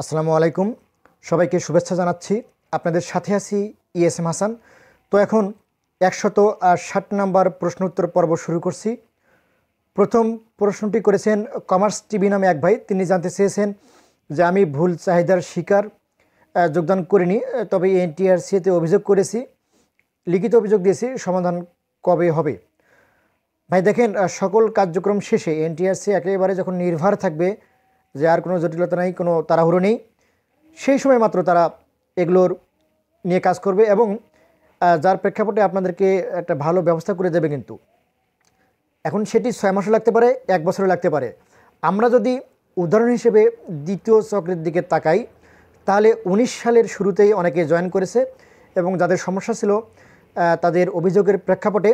আসসালামু আলাইকুম সবাইকে শুভেচ্ছা জানাচ্ছি আপনাদের সাথে আছি ইএসএম হাসান তো এখন একশত ষাট নাম্বার প্রশ্ন উত্তর পর্ব শুরু করছি প্রথম প্রশ্নটি করেছেন কমার্স টিভি নামে এক ভাই তিনি জানতে চেয়েছেন যে আমি ভুল চাহিদার শিকার যোগদান করিনি তবে এনটিআরসিতে অভিযোগ করেছি লিখিত অভিযোগ দিয়েছি সমাধান কবে হবে ভাই দেখেন সকল কার্যক্রম শেষে এনটিআরসি একেবারে যখন নির্ভার থাকবে যে আর কোনো জটিলতা নাই কোনো তাড়াহুড়ো নেই সেই সময় মাত্র তারা এগুলোর নিয়ে কাজ করবে এবং যার প্রেক্ষাপটে আপনাদেরকে একটা ভালো ব্যবস্থা করে দেবে কিন্তু এখন সেটি ছয় মাসও লাগতে পারে এক বছরও লাগতে পারে আমরা যদি উদাহরণ হিসেবে দ্বিতীয় চক্রের দিকে তাকাই তাহলে ১৯ সালের শুরুতেই অনেকে জয়েন করেছে এবং যাদের সমস্যা ছিল তাদের অভিযোগের প্রেক্ষাপটে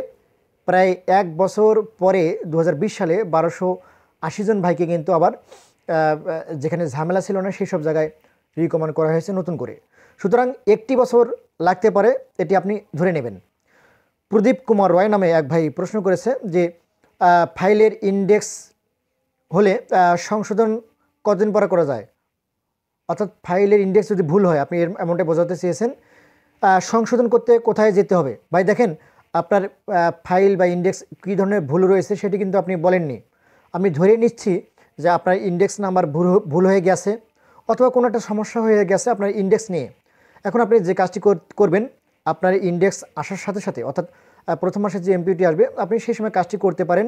প্রায় এক বছর পরে দু সালে বারোশো আশি জন ভাইকে কিন্তু আবার যেখানে ঝামেলা ছিল না সেই সব জায়গায় রিকমেন্ড করা হয়েছে নতুন করে সুতরাং একটি বছর লাগতে পারে এটি আপনি ধরে নেবেন প্রদীপ কুমার রয় নামে এক ভাই প্রশ্ন করেছে যে ফাইলের ইন্ডেক্স হলে সংশোধন কতদিন পরে করা যায় অর্থাৎ ফাইলের ইন্ডেক্স যদি ভুল হয় আপনি এমনটা বোঝাতে চেয়েছেন সংশোধন করতে কোথায় যেতে হবে ভাই দেখেন আপনার ফাইল বা ইন্ডেক্স কী ধরনের ভুল রয়েছে সেটি কিন্তু আপনি বলেননি আমি ধরে নিচ্ছি যে আপনার ইন্ডেক্স নাম্বার ভুল হয়ে গেছে অথবা কোনো একটা সমস্যা হয়ে গেছে আপনার ইন্ডেক্স নিয়ে এখন আপনি যে কাজটি করবেন আপনার ইন্ডেক্স আসার সাথে সাথে অর্থাৎ প্রথম মাসে যে এমপিউটি আসবে আপনি সেই সময় কাজটি করতে পারেন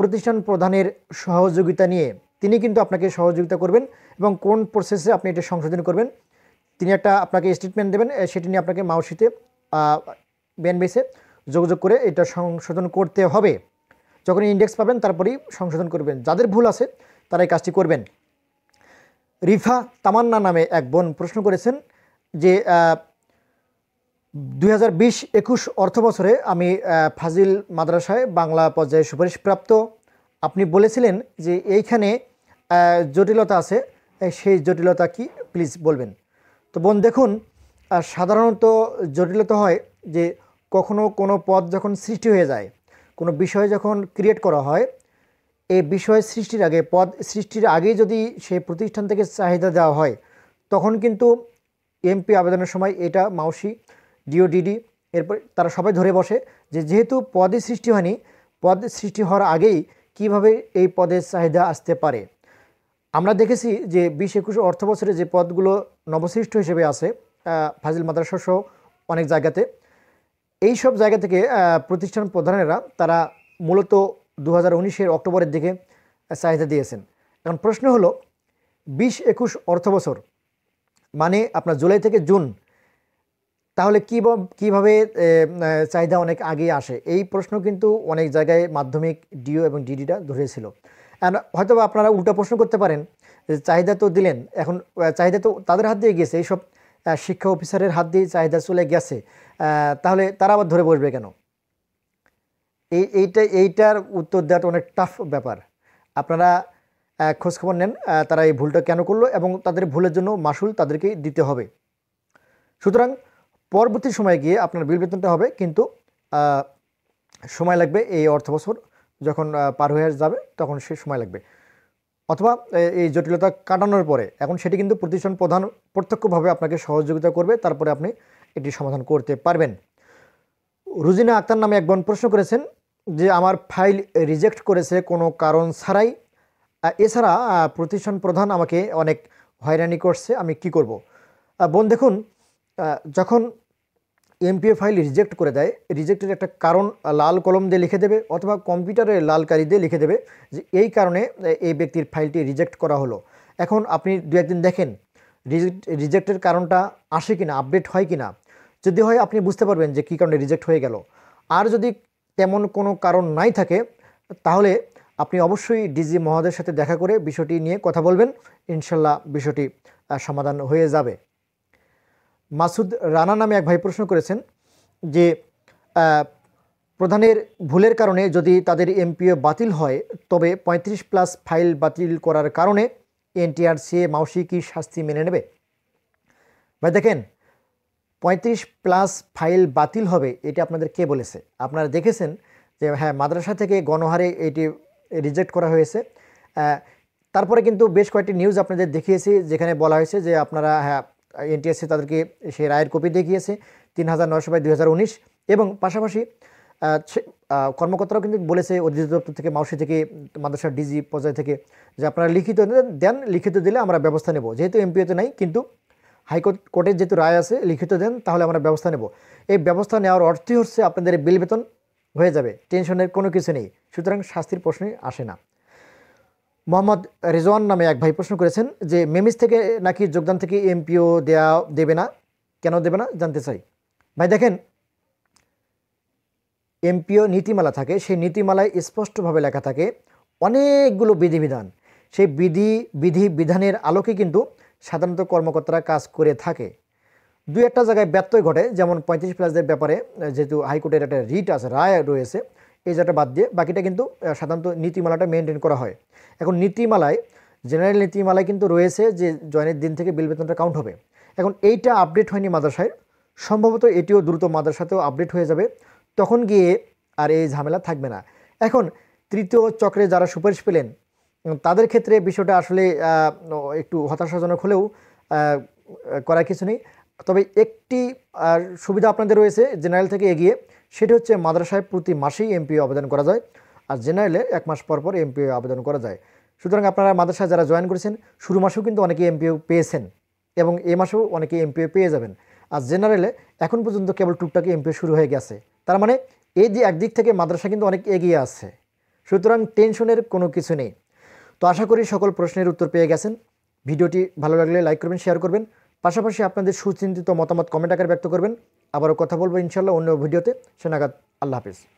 প্রতিষ্ঠান প্রধানের সহযোগিতা নিয়ে তিনি কিন্তু আপনাকে সহযোগিতা করবেন এবং কোন প্রসেসে আপনি এটা সংশোধন করবেন তিনি একটা আপনাকে স্টেটমেন্ট দেবেন সেটি নিয়ে আপনাকে মাউসিতে বেন বেসে যোগাযোগ করে এটা সংশোধন করতে হবে যখন ইন্ডেক্স পাবেন তারপরেই সংশোধন করবেন যাদের ভুল আছে তারা এই কাজটি করবেন রিফা তামান্না নামে এক বোন প্রশ্ন করেছেন যে দুই হাজার বিশ একুশ অর্থ বছরে আমি ফাজিল মাদ্রাসায় বাংলা পর্যায়ে সুপারিশপ্রাপ্ত আপনি বলেছিলেন যে এইখানে জটিলতা আছে সেই জটিলতা কি প্লিজ বলবেন তো বোন দেখুন সাধারণত জটিলতা হয় যে কখনো কোনো পদ যখন সৃষ্টি হয়ে যায় কোনো বিষয় যখন ক্রিয়েট করা হয় এই বিষয় সৃষ্টির আগে পদ সৃষ্টির আগেই যদি সেই প্রতিষ্ঠান থেকে চাহিদা দেওয়া হয় তখন কিন্তু এমপি আবেদনের সময় এটা মাউসি ডিওডিডি এরপর তারা সবাই ধরে বসে যে যেহেতু পদে সৃষ্টি হয়নি পদ সৃষ্টি হওয়ার আগেই কিভাবে এই পদের চাহিদা আসতে পারে আমরা দেখেছি যে বিশ একুশ বছরে যে পদগুলো নবসৃষ্ট হিসেবে আছে ফাজিল মাদ্রাসাসহ সহ অনেক জায়গাতে এই সব জায়গা থেকে প্রতিষ্ঠান প্রধানেরা তারা মূলত দু হাজার অক্টোবরের দিকে চাহিদা দিয়েছেন এখন প্রশ্ন হলো বিশ একুশ অর্থ বছর মানে আপনার জুলাই থেকে জুন তাহলে কী কীভাবে চাহিদা অনেক আগে আসে এই প্রশ্ন কিন্তু অনেক জায়গায় মাধ্যমিক ডিও এবং ডিডিটা ধরেছিল হয়তো আপনারা উল্টা প্রশ্ন করতে পারেন চাহিদা তো দিলেন এখন চাহিদা তো তাদের হাত দিয়ে এই এইসব শিক্ষা অফিসারের হাত দিয়ে চাহিদা চলে গেছে তাহলে তারা আবার ধরে বসবে কেন এই এইটা এইটার উত্তর দেওয়াটা অনেক টাফ ব্যাপার আপনারা খোঁজখবর নেন তারা এই ভুলটা কেন করলো এবং তাদের ভুলের জন্য মাসুল তাদেরকে দিতে হবে সুতরাং পরবর্তী সময়ে গিয়ে আপনার বিল বেতনটা হবে কিন্তু সময় লাগবে এই অর্থ বছর যখন পার হয়ে যাবে তখন সে সময় লাগবে অথবা এই জটিলতা কাটানোর পরে এখন সেটি কিন্তু প্রতিষ্ঠান প্রধান প্রত্যক্ষভাবে আপনাকে সহযোগিতা করবে তারপরে আপনি এটি সমাধান করতে পারবেন রুজিনা আক্তার নামে একবার প্রশ্ন করেছেন যে আমার ফাইল রিজেক্ট করেছে কোনো কারণ ছাড়াই এছাড়া প্রতিষ্ঠান প্রধান আমাকে অনেক হয়রানি করছে আমি কি করব বোন দেখুন যখন এমপিএ ফাইল রিজেক্ট করে দেয় রিজেক্টের একটা কারণ লাল কলম দিয়ে লিখে দেবে অথবা কম্পিউটারে লাল কালি দিয়ে লিখে দেবে যে এই কারণে এই ব্যক্তির ফাইলটি রিজেক্ট করা হলো এখন আপনি দু একদিন দেখেন রিজেক্ট রিজেক্টের কারণটা আসে কি না আপডেট হয় কি না যদি হয় আপনি বুঝতে পারবেন যে কী কারণে রিজেক্ট হয়ে গেল আর যদি তেমন কোনো কারণ নাই থাকে তাহলে আপনি অবশ্যই ডিজি মহাদের সাথে দেখা করে বিষয়টি নিয়ে কথা বলবেন ইনশাল্লাহ বিষয়টি সমাধান হয়ে যাবে মাসুদ রানা নামে এক ভাই প্রশ্ন করেছেন যে প্রধানের ভুলের কারণে যদি তাদের এমপিও বাতিল হয় তবে ৩৫ প্লাস ফাইল বাতিল করার কারণে এনটিআরসিএ মাউসি কি শাস্তি মেনে নেবে ভাই দেখেন ৩৫ প্লাস ফাইল বাতিল হবে এটি আপনাদের কে বলেছে আপনারা দেখেছেন যে হ্যাঁ মাদ্রাসা থেকে গণহারে এটি রিজেক্ট করা হয়েছে তারপরে কিন্তু বেশ কয়েকটি নিউজ আপনাদের দেখিয়েছি যেখানে বলা হয়েছে যে আপনারা হ্যাঁ এনটিএসসি তাদেরকে সে রায়ের কপি দেখিয়েছে তিন হাজার নয়শো বাই এবং পাশাপাশি কর্মকর্তারাও কিন্তু বলেছে অধিদপ্তর থেকে মাউসি থেকে মাদ্রাসার ডিজি পর্যায় থেকে যে আপনারা লিখিত দেন লিখিত দিলে আমরা ব্যবস্থা নেব যেহেতু এমপিওতে নাই কিন্তু হাইকোর্ট কোর্টের যেহেতু রায় আছে লিখিত দেন তাহলে আমরা ব্যবস্থা নেব এই ব্যবস্থা নেওয়ার অর্থই হচ্ছে আপনাদের বিল বেতন হয়ে যাবে টেনশনের কোনো কিছু নেই সুতরাং শাস্তির প্রশ্নই আসে না মোহাম্মদ রেজওয়ান নামে এক ভাই প্রশ্ন করেছেন যে মেমিস থেকে নাকি যোগদান থেকে এমপিও দেয়া দেবে না কেন দেবে না জানতে চাই ভাই দেখেন এমপিও নীতিমালা থাকে সেই নীতিমালায় স্পষ্টভাবে লেখা থাকে অনেকগুলো বিধিবিধান সেই বিধি বিধি বিধানের আলোকে কিন্তু সাধারণত কর্মকর্তারা কাজ করে থাকে দু একটা জায়গায় ব্যত্যয় ঘটে যেমন পঁয়ত্রিশ প্লাসদের ব্যাপারে যেহেতু হাইকোর্টের একটা রিট আছে রায় রয়েছে এই জায়গাটা বাদ দিয়ে বাকিটা কিন্তু সাধারণত নীতিমালাটা মেনটেন করা হয় এখন নীতিমালায় জেনারেল নীতিমালায় কিন্তু রয়েছে যে জয়েনের দিন থেকে বিল বেতনটা কাউন্ট হবে এখন এইটা আপডেট হয়নি মাদ্রাসায় সম্ভবত এটিও দ্রুত মাদ্রাসাতেও আপডেট হয়ে যাবে তখন গিয়ে আর এই ঝামেলা থাকবে না এখন তৃতীয় চক্রে যারা সুপারিশ পেলেন তাদের ক্ষেত্রে বিষয়টা আসলে একটু হতাশাজনক হলেও করার কিছু নেই তবে একটি সুবিধা আপনাদের রয়েছে জেনারেল থেকে এগিয়ে সেটি হচ্ছে মাদ্রাসায় প্রতি মাসেই এমপিও আবেদন করা যায় আর জেনারেলে এক মাস পর পর এমপিও আবেদন করা যায় সুতরাং আপনারা মাদ্রাসায় যারা জয়েন করেছেন শুরু মাসেও কিন্তু অনেকে এমপিও পেয়েছেন এবং এ মাসেও অনেকে এমপিও পেয়ে যাবেন আর জেনারেলে এখন পর্যন্ত কেবল টুকটাকি এমপিও শুরু হয়ে গেছে তার মানে এই যে একদিক থেকে মাদ্রাসা কিন্তু অনেক এগিয়ে আছে সুতরাং টেনশনের কোনো কিছু নেই তো আশা করি সকল প্রশ্নের উত্তর পেয়ে গেছেন ভিডিওটি ভালো লাগলে লাইক করবেন শেয়ার করবেন পাশাপাশি আপনাদের সুচিন্তিত মতামত কমেন্ট আকারে ব্যক্ত করবেন আবারও কথা বলবো ইনশাল্লাহ অন্য ভিডিওতে সেনাগাদ আল্লাহ হাফিজ